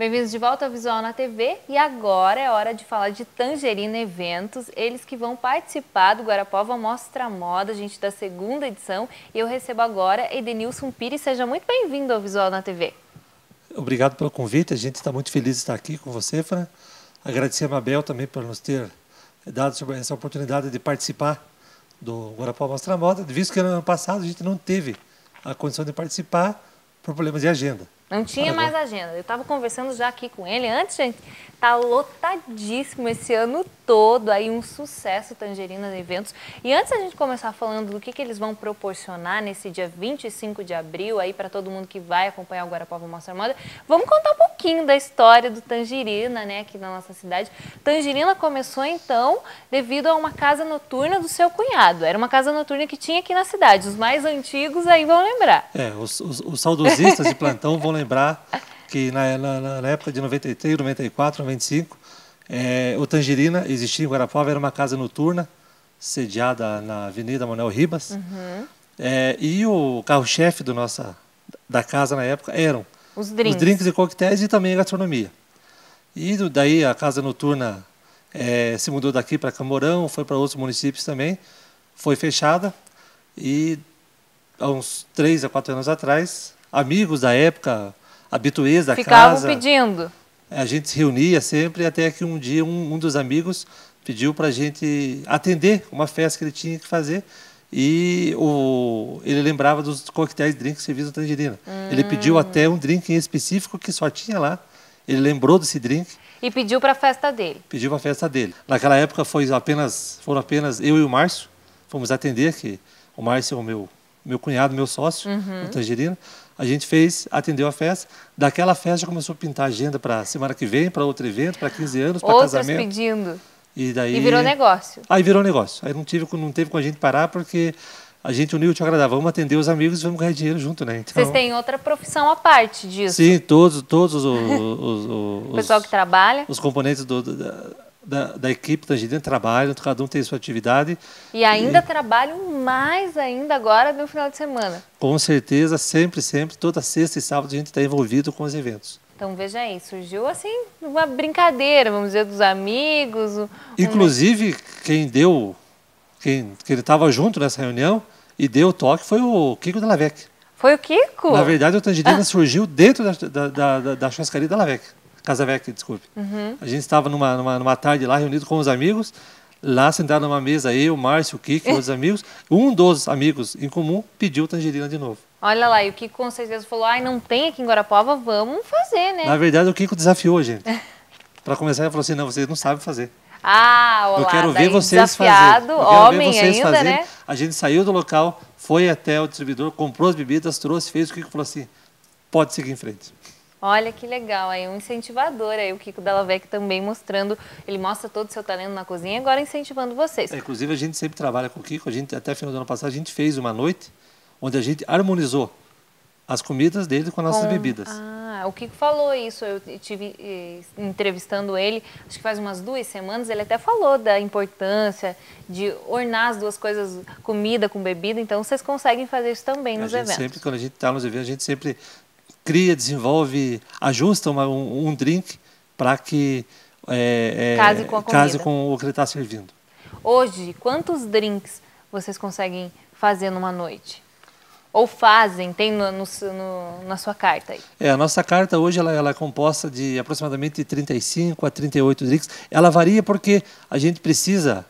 Bem-vindos de volta ao Visual na TV e agora é hora de falar de Tangerina Eventos, eles que vão participar do Guarapova Mostra Moda, gente, da segunda edição. E eu recebo agora Edenilson Pires, seja muito bem-vindo ao Visual na TV. Obrigado pelo convite, a gente está muito feliz de estar aqui com você, Fran. Agradecer a Mabel também por nos ter dado essa oportunidade de participar do Guarapova Mostra Moda, visto que no ano passado a gente não teve a condição de participar por problemas de agenda. Não tinha tá mais agenda. Eu estava conversando já aqui com ele. Antes, gente, tá lotadíssimo esse ano todo. Aí um sucesso Tangerina Eventos. E antes a gente começar falando do que, que eles vão proporcionar nesse dia 25 de abril aí para todo mundo que vai acompanhar o Guarapava Mostra Moda, vamos contar um pouquinho da história do Tangerina, né, aqui na nossa cidade. Tangerina começou então devido a uma casa noturna do seu cunhado. Era uma casa noturna que tinha aqui na cidade. Os mais antigos aí vão lembrar. É, os, os, os saudosistas de plantão vão lembrar lembrar que na, na, na época de 93, 94, 95, é, o Tangerina existia em Guarapava, era uma casa noturna, sediada na Avenida Manuel Ribas. Uhum. É, e o carro-chefe do nossa da casa na época eram os drinks, os drinks e coquetéis e também a gastronomia. E daí a casa noturna é, se mudou daqui para Camorão, foi para outros municípios também, foi fechada e há uns três a quatro anos atrás amigos da época, habituês da Ficavam casa. Ficavam pedindo. A gente se reunia sempre, até que um dia um, um dos amigos pediu para a gente atender uma festa que ele tinha que fazer. E o, ele lembrava dos coquetéis drinks servidos na tangerina. Hum. Ele pediu hum. até um drink em específico que só tinha lá. Ele lembrou desse drink. E pediu para a festa dele. Pediu para a festa dele. Naquela época foi apenas, foram apenas eu e o Márcio. Fomos atender, que o Márcio é o meu meu cunhado, meu sócio, uhum. o Tangerina, a gente fez, atendeu a festa. Daquela festa começou a pintar agenda para semana que vem, para outro evento, para 15 anos, para casamento. pedindo. E daí e virou negócio. Aí virou negócio. Aí não tive, não teve com a gente parar porque a gente uniu o te agradar, vamos atender os amigos e vamos ganhar dinheiro junto, né? Então, Vocês têm outra profissão à parte disso? Sim, todos, todos os, os, os o pessoal que trabalha, os componentes do, do da, da, da equipe Tangidem então trabalham, cada um tem sua atividade. E ainda e... trabalham mais ainda agora no final de semana. Com certeza, sempre, sempre, toda sexta e sábado a gente está envolvido com os eventos. Então veja aí, surgiu assim uma brincadeira, vamos dizer, dos amigos. Um... Inclusive, quem deu, quem, quem estava junto nessa reunião e deu o toque foi o Kiko Lavec. Foi o Kiko? Na verdade, o Tangerina ah. surgiu dentro da, da, da, da churrascaria da Lavec. Casavec, desculpe. Uhum. A gente estava numa, numa, numa tarde lá, reunido com os amigos, lá sentado numa mesa, eu, Márcio, o Kiko, outros amigos. Um dos amigos em comum pediu tangerina de novo. Olha lá, e o Kiko com certeza falou, ai, não tem aqui em Guarapova, vamos fazer, né? Na verdade, o Kiko desafiou a gente. Para começar, ele falou assim, não, vocês não sabem fazer. Ah, olá, Eu quero ver vocês homem vocês ainda, né? A gente saiu do local, foi até o distribuidor, comprou as bebidas, trouxe, fez o Kiko falou assim, pode seguir em frente. Olha que legal, aí um incentivador aí, o Kiko Dalavec também mostrando, ele mostra todo o seu talento na cozinha, agora incentivando vocês. É, inclusive a gente sempre trabalha com o Kiko, a gente até final do ano passado a gente fez uma noite onde a gente harmonizou as comidas dele com as nossas com... bebidas. Ah, o Kiko falou isso, eu tive eh, entrevistando ele, acho que faz umas duas semanas, ele até falou da importância de ornar as duas coisas, comida com bebida, então vocês conseguem fazer isso também a nos eventos. Sempre, quando a gente está nos eventos, a gente sempre cria, desenvolve, ajusta uma, um, um, drink para que é, é, case, com case com o que ele está servindo. Hoje, quantos drinks vocês conseguem fazer numa noite? Ou fazem, tem no, no, no, na sua carta aí? É, a nossa carta hoje ela, ela é composta de aproximadamente 35 a 38 drinks. Ela varia porque a gente precisa,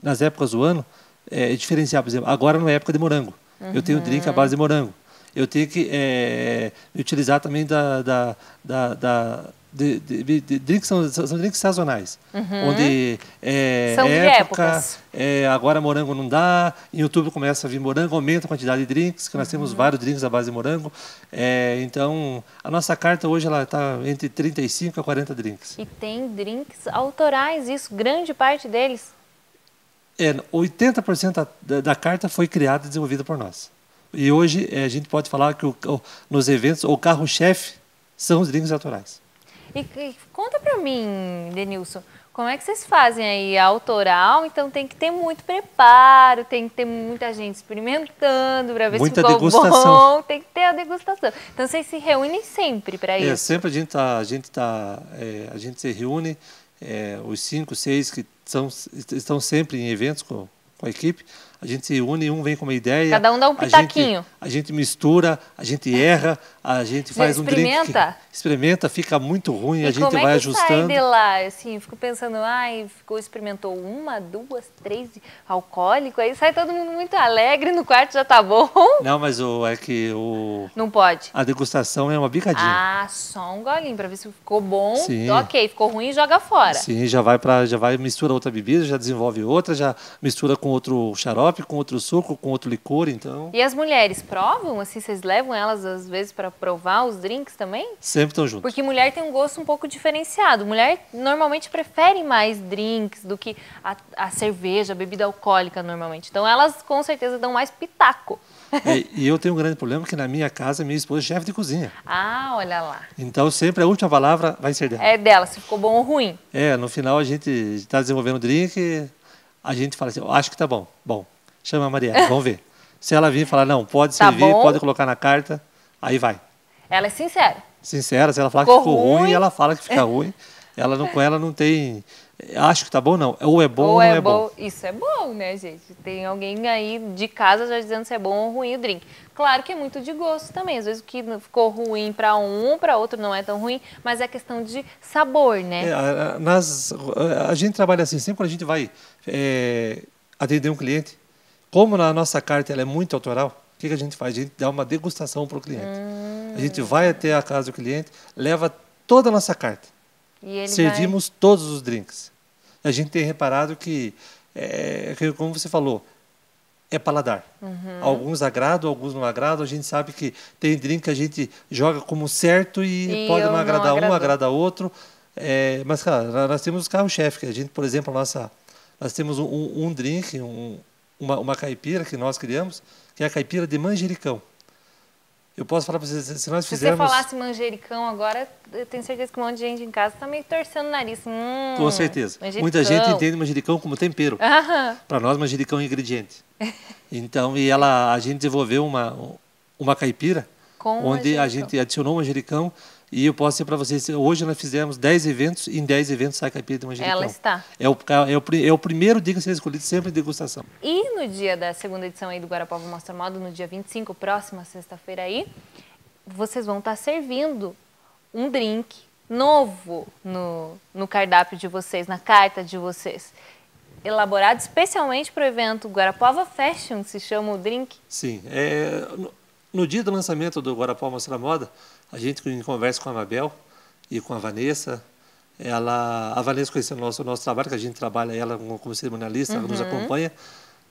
nas épocas do ano, é, diferenciar. Por exemplo, agora não é época de morango. Uhum. Eu tenho drink à base de morango eu tenho que é, utilizar também da, da, da, da de, de, de, drinks são, são drinks sazonais. Uhum. Onde é, são época, é, agora morango não dá, em outubro começa a vir morango, aumenta a quantidade de drinks, que nós uhum. temos vários drinks à base de morango. É, então, a nossa carta hoje ela está entre 35 a 40 drinks. E tem drinks autorais, isso, grande parte deles? É, 80% da, da carta foi criada e desenvolvida por nós. E hoje eh, a gente pode falar que o, nos eventos o carro-chefe são os drinks autorais. E, e conta para mim, Denilson, como é que vocês fazem aí a autoral? Então tem que ter muito preparo, tem que ter muita gente experimentando para ver muita se ficou degustação. bom, tem que ter a degustação. Então vocês se reúnem sempre para é, isso? Sempre a gente tá, a gente tá, é, a gente se reúne é, os cinco, seis que são, estão sempre em eventos com, com a equipe, a gente une, um vem com uma ideia. Cada um dá um pitaquinho. A gente, a gente mistura, a gente erra, a gente faz um drink. Experimenta. Experimenta, fica muito ruim, e a gente como é vai é que ajustando. Sai de lá, assim, fico pensando, ai, ficou, experimentou uma, duas, três, alcoólico, aí sai todo mundo muito alegre, no quarto já tá bom. Não, mas o, é que o. Não pode. A degustação é uma bicadinha. Ah, só um golinho para ver se ficou bom. Sim. Ok, ficou ruim, joga fora. Sim, já vai para, já vai mistura outra bebida, já desenvolve outra, já mistura com outro xarope, com outro suco, com outro licor, então. E as mulheres provam? Assim, vocês levam elas às vezes para provar os drinks também? Sempre estão juntos. Porque mulher tem um gosto um pouco diferenciado. Mulher normalmente prefere mais drinks do que a, a cerveja, a bebida alcoólica normalmente. Então elas com certeza dão mais pitaco. e, e, eu tenho um grande problema que na minha casa minha esposa é chefe de cozinha. Ah, olha lá. Então sempre a última palavra vai ser dela. É dela, se ficou bom ou ruim. É, no final a gente está desenvolvendo drink, a gente fala assim, oh, acho que tá bom. Bom, chama a Maria vamos ver. Se ela vir e falar, não, pode tá servir, pode colocar na carta, aí vai. Ela é sincera. Sincera, se ela falar ficou que ficou ruim, ruim, ela fala que fica ruim. Ela não, com ela não tem acho que tá bom não, ou é bom ou, ou é, é bom. bom. Isso é bom, né, gente? Tem alguém aí de casa já dizendo se é bom ou ruim o drink. Claro que é muito de gosto também. Às vezes o que ficou ruim para um, para outro não é tão ruim, mas é questão de sabor, né? É, nas, a gente trabalha assim, sempre quando a gente vai é, atender um cliente, como na nossa carta ela é muito autoral, o que, que a gente faz? A gente dá uma degustação para o cliente. Hum. A gente hum. vai até a casa do cliente, leva toda a nossa carta Servimos vai... todos os drinks. A gente tem reparado que, é, como você falou, é paladar. Uhum. Alguns agradam, alguns não agradam. A gente sabe que tem drink que a gente joga como certo e, e pode não agradar não um, agrada outro. É, mas, cara, nós temos carro-chefe. A gente, por exemplo, nossa, nós temos um, um drink, um, uma, uma caipira que nós criamos, que é a caipira de manjericão. Eu posso falar para vocês, se nós fizermos... Se você falasse manjericão agora, eu tenho certeza que um monte de gente em casa está meio torcendo o nariz. Hum, com certeza. Manjericão. Muita gente entende manjericão como tempero. Para nós, manjericão é ingrediente. então, e ela, a gente desenvolveu uma, uma caipira, com onde manjericão. a gente adicionou manjericão e eu posso dizer para vocês, hoje nós fizemos 10 eventos, e em 10 eventos sai caipira de manjericão. Ela está. É o, é, é o, é o primeiro dia que você é escolhido, sempre degustação. E no dia da segunda edição aí do Guarapava Mostra Modo, no dia 25, próxima sexta-feira aí, vocês vão estar tá servindo um drink novo no, no cardápio de vocês, na carta de vocês elaborado especialmente para o evento Guarapava Fashion, se chama o drink? Sim. É, no, no, dia do lançamento do Guarapava Mostra Moda, a gente conversa com a Mabel e com a Vanessa. Ela, a Vanessa conheceu o nosso, nosso trabalho, que a gente trabalha ela como cerimonialista, uhum. ela nos uhum. acompanha.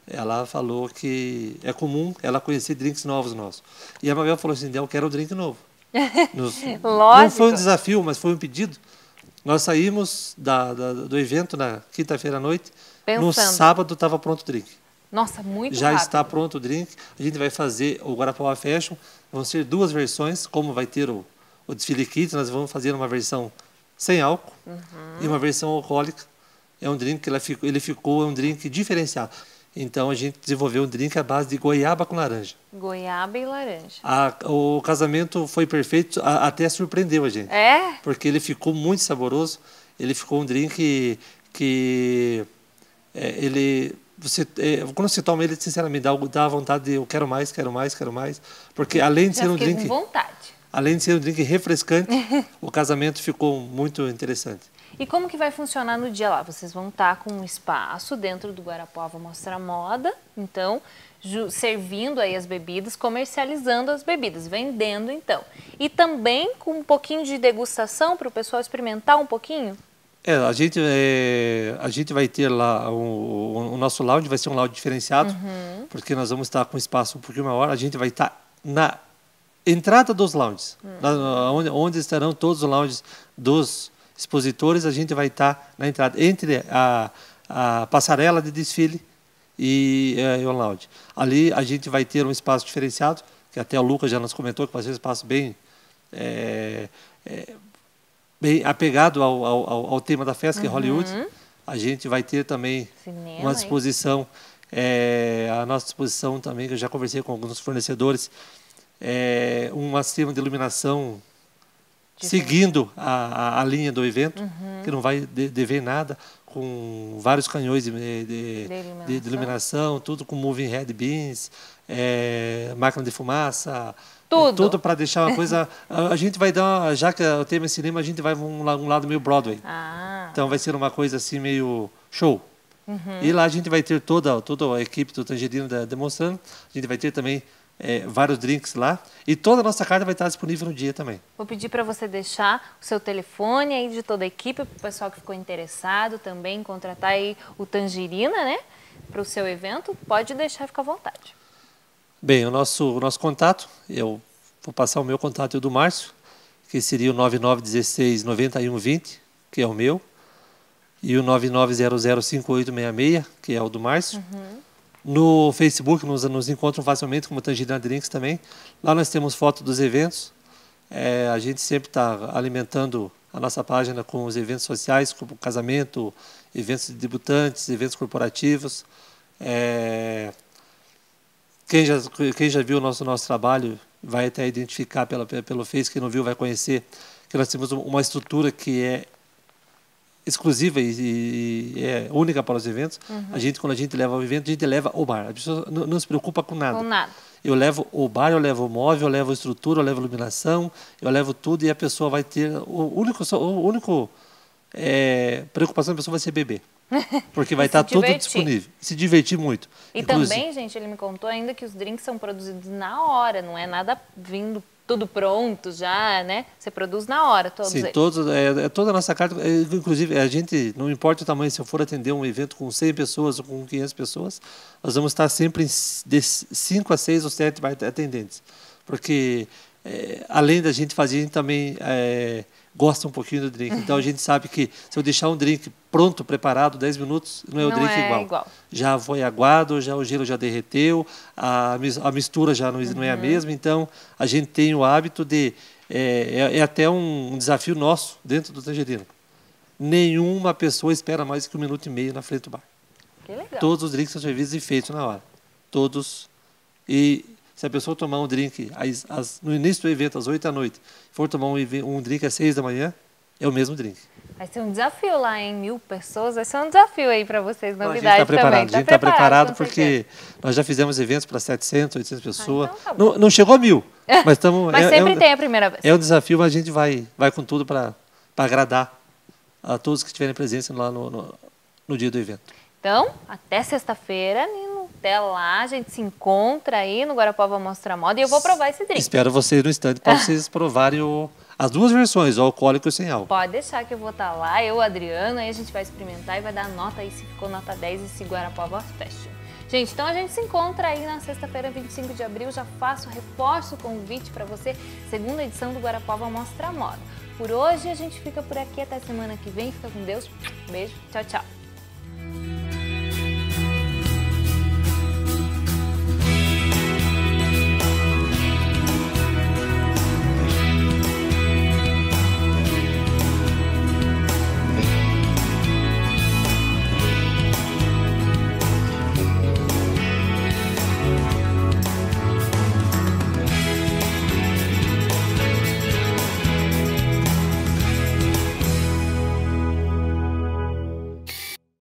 Ela falou que é comum ela conhecer drinks novos nossos. E a Mabel falou assim, eu quero um drink novo. Nos, Lógico. Não foi um desafio, mas foi um pedido. Nós saímos da, da, do evento na quinta-feira à noite. Pensando. No sábado estava pronto o drink. Nossa, muito Já rápido. está pronto o drink. A gente vai fazer o Guarapuava Fashion. Vão ser duas versões, como vai ter o, o desfile kit. Nós vamos fazer uma versão sem álcool uhum. e uma versão alcoólica. É um drink que ficou, ele ficou, é um drink diferenciado. Então a gente desenvolveu um drink à base de goiaba com laranja. Goiaba e laranja. A, o casamento foi perfeito, a, até surpreendeu a gente. É? Porque ele ficou muito saboroso. Ele ficou um drink que, que é, ele você é, quando você toma ele, sinceramente, dá, dá vontade de eu quero mais, quero mais, quero mais. Porque além de Já ser um drink. Com vontade. Além de ser um drink refrescante, o casamento ficou muito interessante. E como que vai funcionar no dia lá? Vocês vão estar tá com um espaço dentro do Guarapuava Mostra Moda, então, servindo aí as bebidas, comercializando as bebidas, vendendo então. E também com um pouquinho de degustação para o pessoal experimentar um pouquinho? É, a gente, é, a gente vai ter lá, o, o, nosso lounge vai ser um lounge diferenciado, uhum. porque nós vamos estar com espaço um pouquinho maior, a gente vai estar na entrada dos lounges, uhum. na, onde, onde, estarão todos os lounges dos expositores, a gente vai estar na entrada, entre a, a passarela de desfile e, é, e o lounge. Ali a gente vai ter um espaço diferenciado, que até o Lucas já nos comentou que vai ser um espaço bem... É, é, bem apegado ao, ao, ao tema da festa, que é uhum. Hollywood, uhum. a gente vai ter também Cinema, uma disposição, é, a nossa disposição também, que eu já conversei com alguns fornecedores, é, um sistema de iluminação seguindo a, a, a, linha do evento, uhum. que não vai de, dever nada, com vários canhões de, de, iluminação. de iluminação. tudo com moving head beams, é, máquina de fumaça, tudo. É tudo para deixar uma coisa. a, gente vai dar, já que é o tema é cinema, a gente vai um, um lado meio Broadway. Ah. Então vai ser uma coisa assim meio show. Uhum. E lá a gente vai ter toda, toda a equipe do Tangerino demonstrando. A gente vai ter também é, vários drinks lá. E toda a nossa carta vai estar disponível no dia também. Vou pedir para você deixar o seu telefone aí de toda a equipe, para o pessoal que ficou interessado também, contratar aí o Tangerina, né? Para o seu evento. Pode deixar, fica à vontade. Bem, o nosso, o nosso contato, eu vou passar o meu contato e o do Márcio, que seria o 99169120, que é o meu, e o 99005866, que é o do Márcio. Uhum. No Facebook nos, nos encontram facilmente como Tangidante Drinks também. Lá nós temos foto dos eventos. É, a gente sempre está alimentando a nossa página com os eventos sociais, como casamento, eventos de debutantes, eventos corporativos. É, quem já, quem já viu o nosso, nosso trabalho vai até identificar pela, pelo Face, quem não viu vai conhecer, que nós temos uma estrutura que é exclusiva e, e é única para os eventos. Uhum. A gente, quando a gente leva o evento, a gente leva o bar. A pessoa não, não se preocupa com nada. Com nada. Eu levo o bar, eu levo o móvel, eu levo a estrutura, eu levo a iluminação, eu levo tudo e a pessoa vai ter... O único, o único é, preocupação da é pessoa vai ser beber. Porque vai estar tá tudo disponível. Se divertir muito. E Inclusive, também, gente, ele me contou ainda que os drinks são produzidos na hora, não é nada vindo tudo pronto já, né? Você produz na hora todos Sim, eles. Todos, é, é, toda a nossa carta, é, inclusive a gente, não importa o tamanho, se eu for atender um evento com 100 pessoas ou com 500 pessoas, nós vamos estar sempre de 5 a 6 ou 7 atendentes. Porque é, além da gente fazer, a gente também é, gosta um pouquinho do drink. Então a gente sabe que se eu deixar um drink pronto, preparado, 10 minutos, não é o drink é igual. igual. Já foi aguado, já o gelo já derreteu, a, a mistura já não, uhum. não é a uhum. mesma. Então a gente tem o hábito de. É, é, é até um, um desafio nosso dentro do Tangerino. Nenhuma pessoa espera mais que um minuto e meio na frente do bar. Todos os drinks são servidos e feitos na hora. Todos. E se a pessoa tomar um drink às, às, no início do evento, às 8 da noite, for tomar um, um drink às 6 da manhã, é o mesmo drink. Vai ser um desafio lá, em Mil pessoas, vai ser um desafio aí para vocês, tá novidade também. A tá gente está preparado, tá preparado, preparado porque nós já fizemos eventos para 700, 800 pessoas. Ah, então tá não, não, chegou a mil, mas estamos... mas é, é sempre é um, tem a primeira vez. É um desafio, mas a gente vai, vai com tudo para agradar a todos que estiverem presentes lá no, no, no dia do evento. Então, até sexta-feira, até lá, a gente se encontra aí no Guarapuava Mostra Moda e eu vou provar esse drink. Espero vocês no stand para vocês provarem o, as duas versões, o alcoólico e o sem álcool. Pode deixar que eu vou estar tá lá, eu, Adriano, aí a gente vai experimentar e vai dar nota aí se ficou nota 10 e se Guarapuava fecha. Gente, então a gente se encontra aí na sexta-feira, 25 de abril. Já faço, reforço o convite para você, segunda edição do Guarapuava Mostra Moda. Por hoje a gente fica por aqui, até semana que vem. Fica com Deus. Beijo, tchau, tchau.